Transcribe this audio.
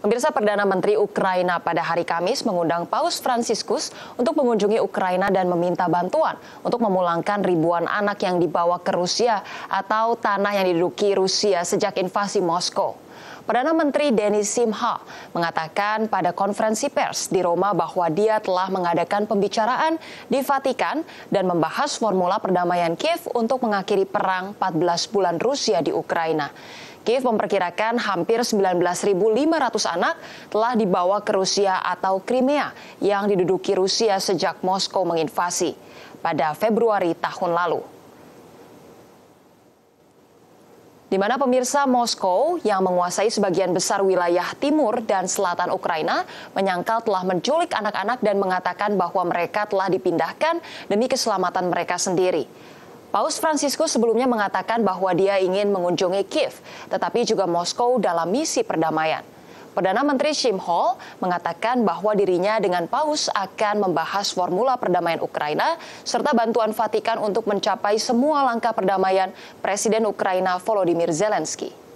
Pemirsa Perdana Menteri Ukraina pada hari Kamis mengundang Paus Franciscus untuk mengunjungi Ukraina dan meminta bantuan untuk memulangkan ribuan anak yang dibawa ke Rusia atau tanah yang diduduki Rusia sejak invasi Moskow. Perdana Menteri Denis Simha mengatakan pada konferensi pers di Roma bahwa dia telah mengadakan pembicaraan di Vatikan dan membahas formula perdamaian Kiev untuk mengakhiri perang 14 bulan Rusia di Ukraina. Kiev memperkirakan hampir 19.500 anak telah dibawa ke Rusia atau Crimea yang diduduki Rusia sejak Moskow menginvasi pada Februari tahun lalu. di mana pemirsa Moskow yang menguasai sebagian besar wilayah timur dan selatan Ukraina menyangkal telah menculik anak-anak dan mengatakan bahwa mereka telah dipindahkan demi keselamatan mereka sendiri. Paus Fransiskus sebelumnya mengatakan bahwa dia ingin mengunjungi Kiev, tetapi juga Moskow dalam misi perdamaian. Perdana Menteri Shim Hall mengatakan bahwa dirinya dengan paus akan membahas formula perdamaian Ukraina serta bantuan Vatikan untuk mencapai semua langkah perdamaian Presiden Ukraina Volodymyr Zelensky.